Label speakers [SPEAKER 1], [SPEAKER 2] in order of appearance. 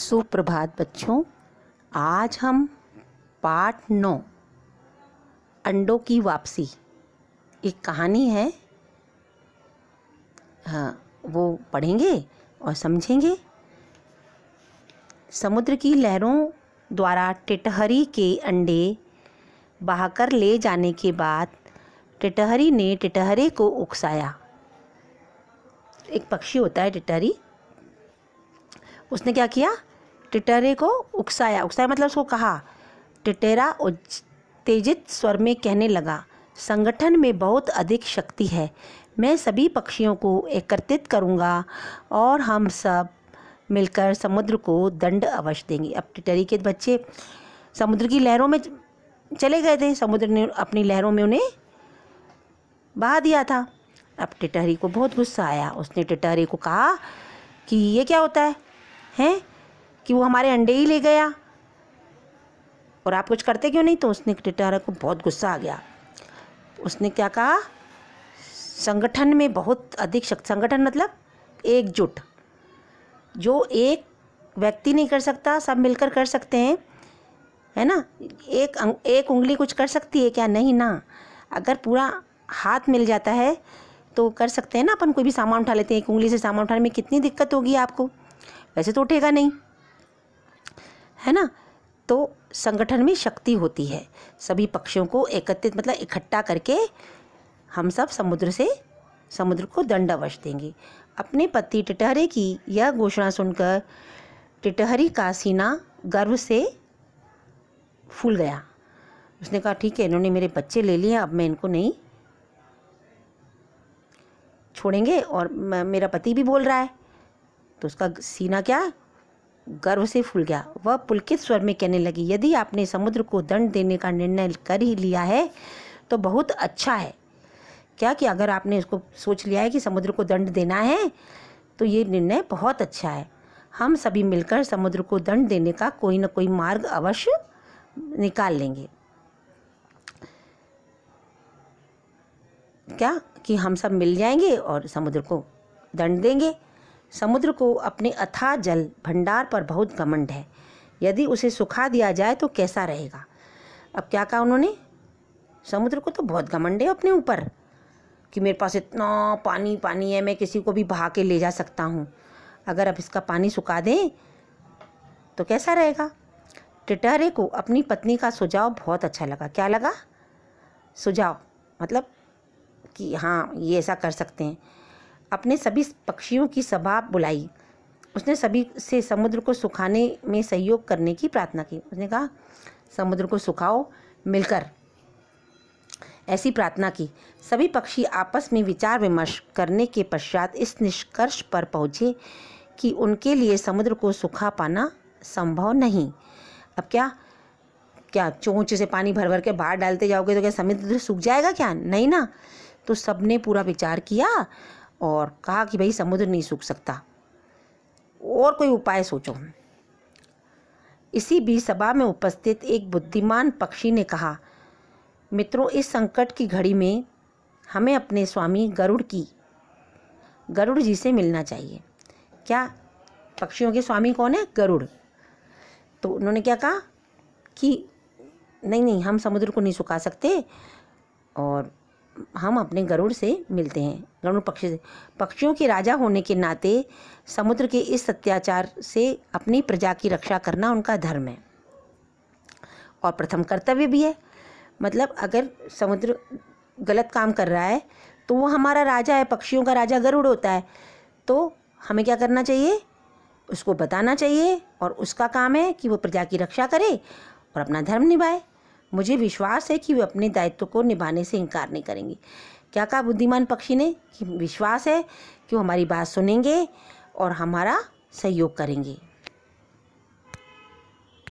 [SPEAKER 1] सुप्रभात बच्चों आज हम पार्ट नौ अंडों की वापसी एक कहानी है हाँ वो पढ़ेंगे और समझेंगे समुद्र की लहरों द्वारा टिटहरी के अंडे बहाकर ले जाने के बाद टिटहरी ने टिटहरे को उकसाया एक पक्षी होता है टिटहरी उसने क्या किया टिटेरे को उकसाया उकसाया मतलब उसको कहा टिटेरा उत्तेजित स्वर में कहने लगा संगठन में बहुत अधिक शक्ति है मैं सभी पक्षियों को एकत्रित करूँगा और हम सब मिलकर समुद्र को दंड अवश्य देंगे अब टिटरी के बच्चे समुद्र की लहरों में चले गए थे समुद्र ने अपनी लहरों में उन्हें बहा दिया था अब टिटहरी को बहुत गुस्सा आया उसने टिटहरी को कहा कि ये क्या होता है हैं कि वो हमारे अंडे ही ले गया और आप कुछ करते क्यों नहीं तो उसने टिटारा को बहुत गुस्सा आ गया उसने क्या कहा संगठन में बहुत अधिक शक्ति संगठन मतलब एकजुट जो एक व्यक्ति नहीं कर सकता सब मिलकर कर सकते हैं है ना एक एक उंगली कुछ कर सकती है क्या नहीं ना अगर पूरा हाथ मिल जाता है तो कर सकते हैं ना अपन कोई भी सामान उठा लेते हैं एक उंगली से सामान उठाने में कितनी दिक्कत होगी आपको वैसे तो उठेगा नहीं है ना तो संगठन में शक्ति होती है सभी पक्षियों को एकत्रित मतलब इकट्ठा करके हम सब समुद्र से समुद्र को दंड अवश्य देंगे अपने पति टिटहरे की यह घोषणा सुनकर टिटहरी का सीना गर्व से फूल गया उसने कहा ठीक है इन्होंने मेरे बच्चे ले लिए अब मैं इनको नहीं छोड़ेंगे और मेरा पति भी बोल रहा है तो उसका सीना क्या गर्व से फूल गया वह पुलकित स्वर में कहने लगी यदि आपने समुद्र को दंड देने का निर्णय कर ही लिया है तो बहुत अच्छा है क्या कि अगर आपने इसको सोच लिया है कि समुद्र को दंड देना है तो ये निर्णय बहुत अच्छा है हम सभी मिलकर समुद्र को दंड देने का कोई ना कोई मार्ग अवश्य निकाल लेंगे क्या कि हम सब मिल जाएंगे और समुद्र को दंड देंगे समुद्र को अपने अथाह जल भंडार पर बहुत घमंड है यदि उसे सुखा दिया जाए तो कैसा रहेगा अब क्या कहा उन्होंने समुद्र को तो बहुत घमंड है अपने ऊपर कि मेरे पास इतना पानी पानी है मैं किसी को भी बहा के ले जा सकता हूँ अगर अब इसका पानी सुखा दें तो कैसा रहेगा टिटहरे को अपनी पत्नी का सुझाव बहुत अच्छा लगा क्या लगा सुझाव मतलब कि हाँ ये ऐसा कर सकते हैं अपने सभी पक्षियों की सभा बुलाई उसने सभी से समुद्र को सुखाने में सहयोग करने की प्रार्थना की उसने कहा समुद्र को सुखाओ मिलकर ऐसी प्रार्थना की सभी पक्षी आपस में विचार विमर्श करने के पश्चात इस निष्कर्ष पर पहुँचे कि उनके लिए समुद्र को सुखा पाना संभव नहीं अब क्या क्या चोंच से पानी भर भर के बाहर डालते जाओगे तो क्या समुद्र सूख जाएगा क्या नहीं ना तो सबने पूरा विचार किया और कहा कि भाई समुद्र नहीं सूख सकता और कोई उपाय सोचो इसी बीच सभा में उपस्थित एक बुद्धिमान पक्षी ने कहा मित्रों इस संकट की घड़ी में हमें अपने स्वामी गरुड़ की गरुड़ जी से मिलना चाहिए क्या पक्षियों के स्वामी कौन है गरुड़ तो उन्होंने क्या कहा कि नहीं नहीं हम समुद्र को नहीं सुखा सकते और हम अपने गरुड़ से मिलते हैं गरुड़ पक्षी से पक्षियों के राजा होने के नाते समुद्र के इस अत्याचार से अपनी प्रजा की रक्षा करना उनका धर्म है और प्रथम कर्तव्य भी है मतलब अगर समुद्र गलत काम कर रहा है तो वो हमारा राजा है पक्षियों का राजा गरुड़ होता है तो हमें क्या करना चाहिए उसको बताना चाहिए और उसका काम है कि वो प्रजा की रक्षा करे और अपना धर्म निभाए मुझे विश्वास है कि वे अपने दायित्व को निभाने से इनकार नहीं करेंगे क्या कहा बुद्धिमान पक्षी ने कि विश्वास है कि वो हमारी बात सुनेंगे और हमारा सहयोग करेंगे